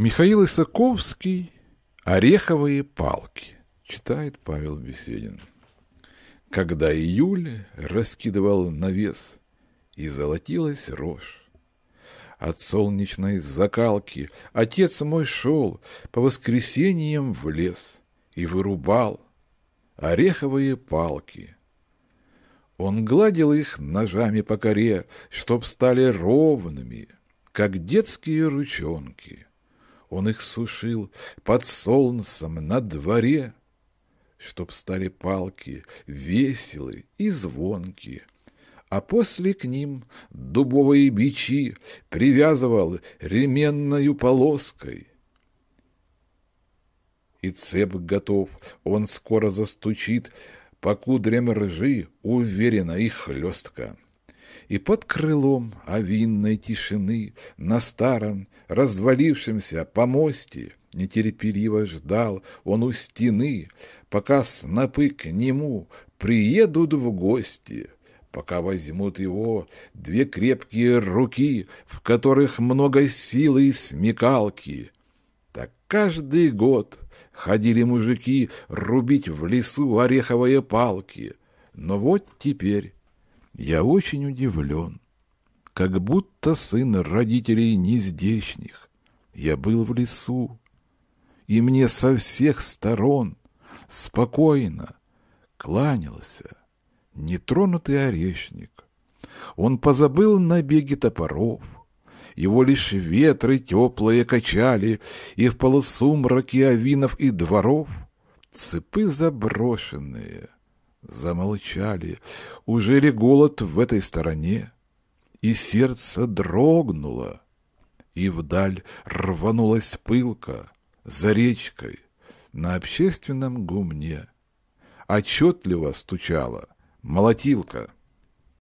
Михаил Исаковский «Ореховые палки», читает Павел Беседин. Когда июль раскидывал навес, и золотилась рожь. От солнечной закалки отец мой шел по воскресеньям в лес и вырубал ореховые палки. Он гладил их ножами по коре, чтоб стали ровными, как детские ручонки. Он их сушил под солнцем на дворе, Чтоб стали палки веселые и звонкие. А после к ним дубовые бичи Привязывал ременною полоской. И цепь готов, он скоро застучит По кудрям ржи уверенно и хлестко. И под крылом овинной тишины На старом развалившемся помосте Нетерпеливо ждал он у стены, Пока снопы к нему приедут в гости, Пока возьмут его две крепкие руки, В которых много силы и смекалки. Так каждый год ходили мужики Рубить в лесу ореховые палки, Но вот теперь я очень удивлен. Как будто сын родителей нездешних. Я был в лесу, и мне со всех сторон спокойно кланялся нетронутый орешник. Он позабыл набеги топоров, его лишь ветры теплые качали, и в полусумраке овинов и дворов цепы заброшенные — Замолчали. Уже ли голод в этой стороне? И сердце дрогнуло. И вдаль рванулась пылка за речкой на общественном гумне. Отчетливо стучала молотилка.